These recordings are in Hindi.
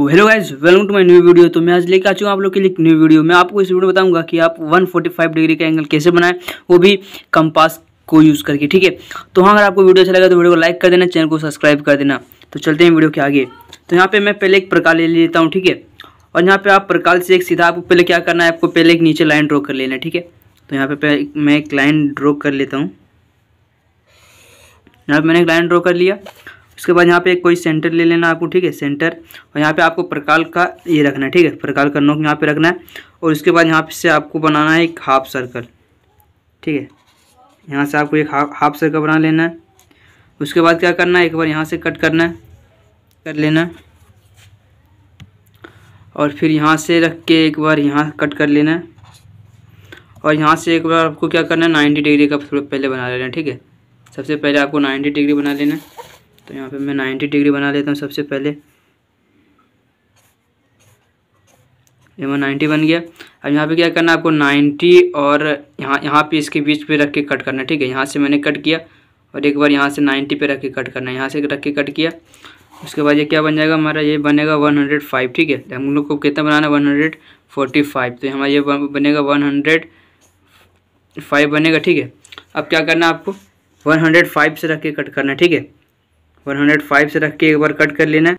hello guys welcome to my new video तो मैं आज लेके आ चुका हूँ आप लोग के लिए न्यू वीडियो मैं आपको इस वीडियो में बताऊंगा कि आप 145 डिग्री का एंगल कैसे बनाएं वो भी कंपास को यूज़ करके ठीक है तो हाँ अगर आपको वीडियो अच्छा लगा तो वीडियो को लाइक कर देना चैनल को सब्सक्राइब कर देना तो चलते हैं वीडियो के आगे तो यहाँ पर मैं पहले एक प्रकार ले लेता हूँ ठीक है और यहाँ पर आप प्रकार से एक सीधा आपको पहले क्या करना है आपको पहले एक नीचे लाइन ड्रॉ कर लेना है ठीक है तो यहाँ पर मैं एक लाइन ड्रॉ कर लेता हूँ यहाँ पर मैंने एक लाइन ड्रॉ कर लिया उसके बाद यहाँ पे कोई सेंटर ले लेना आपको ठीक है सेंटर और यहाँ पे आपको प्रकाल का ये रखना है ठीक है प्रकाल का नोक यहाँ पे रखना है और उसके बाद यहाँ से आपको बनाना है एक हाफ सर्कल ठीक है यहाँ से आपको एक हाफ सर्कल बना लेना है उसके बाद क्या करना है एक बार यहाँ से कट करना है कर लेना है और फिर यहाँ से रख के एक बार यहाँ कट कर लेना है और यहाँ से एक बार आपको क्या करना है नाइन्टी डिग्री का थोड़ा पहले बना लेना ठीक है सबसे पहले आपको नाइन्टी डिग्री बना लेना है तो यहाँ पे मैं 90 डिग्री बना लेता हूँ सबसे पहले ये मैं नाइन्टी बन गया अब यहाँ पे क्या करना है आपको 90 और यहाँ यहाँ पे इसके बीच पे रख के कट करना ठीक है यहाँ से मैंने कट किया और एक बार यहाँ से 90 पे रख के कट करना है यहाँ से रख के कट किया उसके बाद ये क्या बन जाएगा हमारा ये बनेगा 105 ठीक है तो हम लोग को कितना बनाना 145 तो हमारा ये बनेगा 105 बनेगा ठीक है अब क्या करना है आपको 105 से रख के कट करना है ठीक है और हंड्रेड फाइव से रख के एक बार कट कर लेना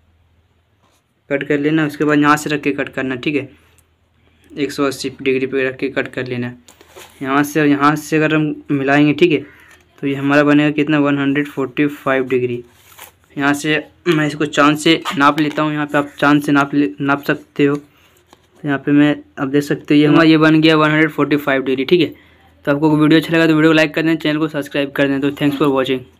कट कर लेना उसके बाद यहाँ से रख के कट करना ठीक है एक सौ अस्सी डिग्री पे रख के कट कर लेना यहाँ से यहाँ से अगर हम मिलाएंगे ठीक है तो ये हमारा बनेगा कितना one hundred forty five degree यहाँ से मैं इसको चांद से नाप लेता हूँ यहाँ पे आप चांद से नाप नाप सकते हो तो यहाँ पे मैं आप देख सकते हो ये हमारा ये बन गया one hundred forty five degree ठीक है तो आपको वीडियो अच्छा लगा तो वीडियो को लाइक कर दें चैनल को सब्सक्राइब कर दें तो थैंक्स फॉर वॉचिंग